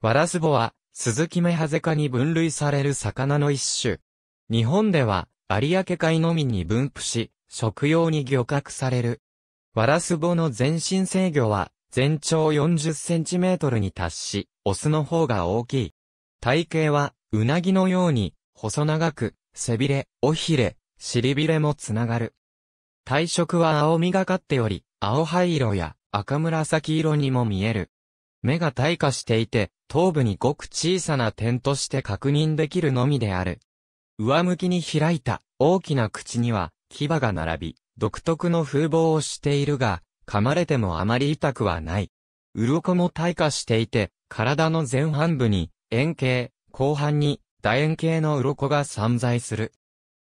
ワラスボは、スズキメハゼ科に分類される魚の一種。日本では、有明海のみに分布し、食用に漁獲される。ワラスボの全身制御は、全長40センチメートルに達し、オスの方が大きい。体型は、うなぎのように、細長く、背びれ、尾ひれ、尻びれもつながる。体色は青みがかっており、青灰色や赤紫色にも見える。目が退化していて、頭部にごく小さな点として確認できるのみである。上向きに開いた大きな口には牙が並び、独特の風貌をしているが、噛まれてもあまり痛くはない。鱗も退化していて、体の前半部に円形、後半に楕円形の鱗が散在する。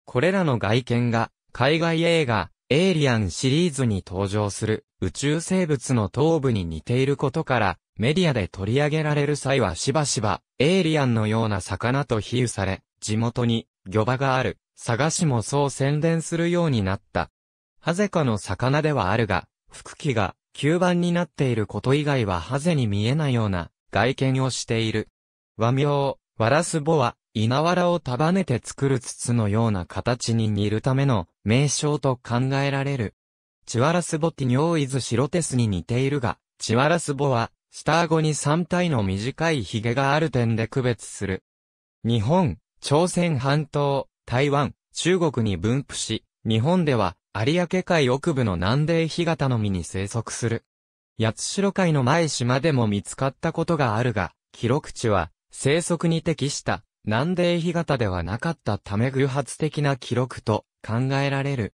これらの外見が海外映画、エイリアンシリーズに登場する宇宙生物の頭部に似ていることからメディアで取り上げられる際はしばしば、エイリアンのような魚と比喩され、地元に、魚場がある、探しもそう宣伝するようになった。ハゼかの魚ではあるが、腹気が吸盤になっていること以外はハゼに見えないような外見をしている。和名、ワラスボは、稲わらを束ねて作る筒のような形に煮るための名称と考えられる。チワラスボティニョーイズシロテスに似ているが、チワラスボは下顎に3体の短い髭がある点で区別する。日本、朝鮮半島、台湾、中国に分布し、日本では、有明海奥部の南米干潟のみに生息する。八代海の前島でも見つかったことがあるが、記録値は、生息に適した、南米干潟ではなかったため偶発的な記録と考えられる。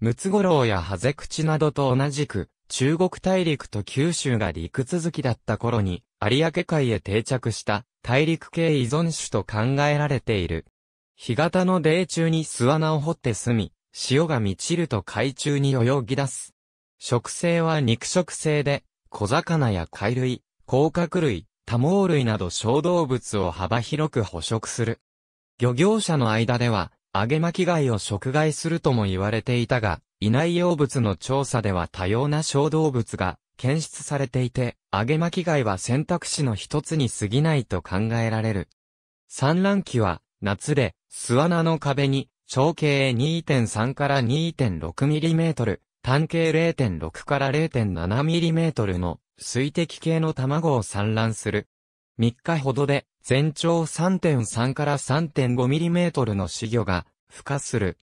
ムツゴロウやハゼクチなどと同じく、中国大陸と九州が陸続きだった頃に、有明海へ定着した大陸系依存種と考えられている。干潟の泥中に巣穴を掘って住み、潮が満ちると海中に泳ぎ出す。食性は肉食性で、小魚や貝類、甲殻類、多毛類など小動物を幅広く捕食する。漁業者の間では、揚げ巻き貝を食害するとも言われていたが、いない用物の調査では多様な小動物が検出されていて、揚げ巻き貝は選択肢の一つに過ぎないと考えられる。産卵期は夏で巣穴の壁に長径2.3から2 6トル、単径0.6から0 7トルの水滴系の卵を産卵する。3日ほどで全長3.3から3 5トルの死魚が孵化する。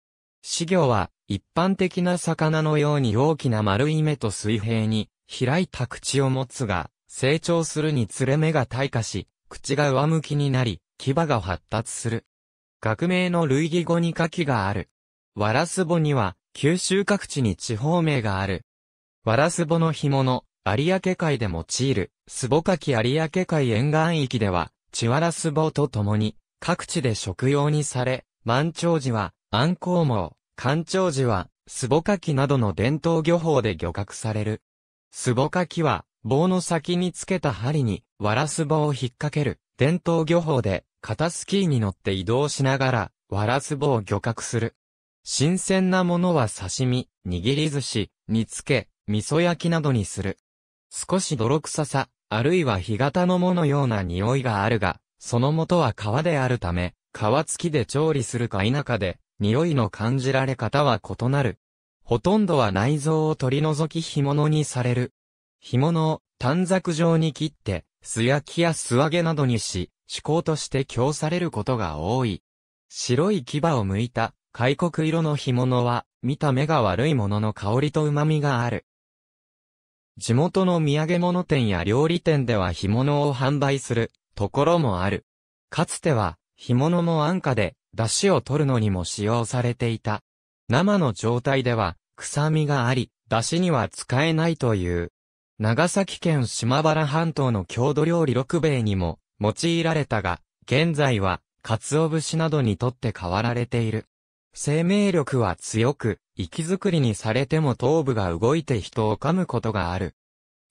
死魚は、一般的な魚のように大きな丸い目と水平に、開いた口を持つが、成長するにつれ目が退化し、口が上向きになり、牙が発達する。学名の類義語に書きがある。ワラスボには、九州各地に地方名がある。ワラスボの干物、有明海で用いる、スボカキ有明海沿岸域では、チワラスボと共に、各地で食用にされ、満潮時は、アンコウモウ、干潮時は、スボカキなどの伝統漁法で漁獲される。スボカキは、棒の先につけた針に、ワラスボを引っ掛ける、伝統漁法で、肩スキーに乗って移動しながら、ワラスボを漁獲する。新鮮なものは刺身、握り寿司、煮付け、味噌焼きなどにする。少し泥臭さ、あるいは干潟のものような匂いがあるが、その元は川であるため、皮付きで調理するか否かで、匂いの感じられ方は異なる。ほとんどは内臓を取り除き干物にされる。干物を短冊状に切って、素焼きや素揚げなどにし、趣向として供されることが多い。白い牙を剥いた、開国色の干物は、見た目が悪いものの香りと旨味がある。地元の土産物店や料理店では干物を販売するところもある。かつては、干物も安価で、出汁を取るのにも使用されていた。生の状態では、臭みがあり、出汁には使えないという。長崎県島原半島の郷土料理六兵衛にも用いられたが、現在は、鰹節などにとって変わられている。生命力は強く、息づくりにされても頭部が動いて人を噛むことがある。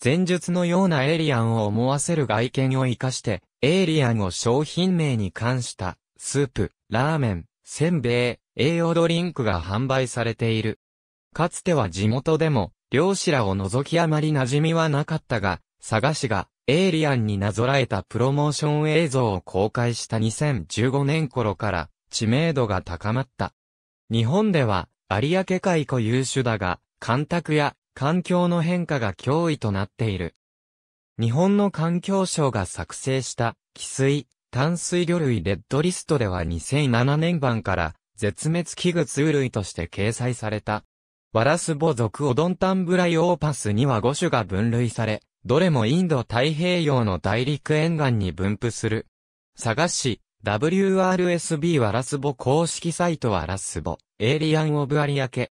前述のようなエイリアンを思わせる外見を生かして、エイリアンを商品名に関したスープ、ラーメン、せんべい、栄養ドリンクが販売されている。かつては地元でも、漁師らを除きあまり馴染みはなかったが、佐賀市が、エイリアンになぞらえたプロモーション映像を公開した2015年頃から、知名度が高まった。日本では、有明海固有種だが、干拓や環境の変化が脅威となっている。日本の環境省が作成した、汽水、淡水魚類レッドリストでは2007年版から絶滅危惧通類として掲載された。ワラスボ属オドンタンブライオーパスには5種が分類され、どれもインド太平洋の大陸沿岸に分布する。佐賀市 WRSB ワラスボ公式サイトワラスボ、エイリアンオブアリアケ。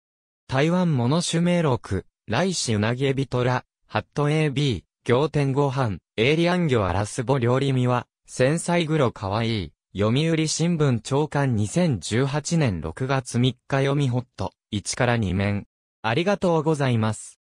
台湾モノ種名録、来シうなぎエビトラ、ハット AB、行天ご飯、エイリアン魚ワラスボ料理味は、繊細黒かわいい、読売新聞長官2018年6月3日読みホット、1から2面。ありがとうございます。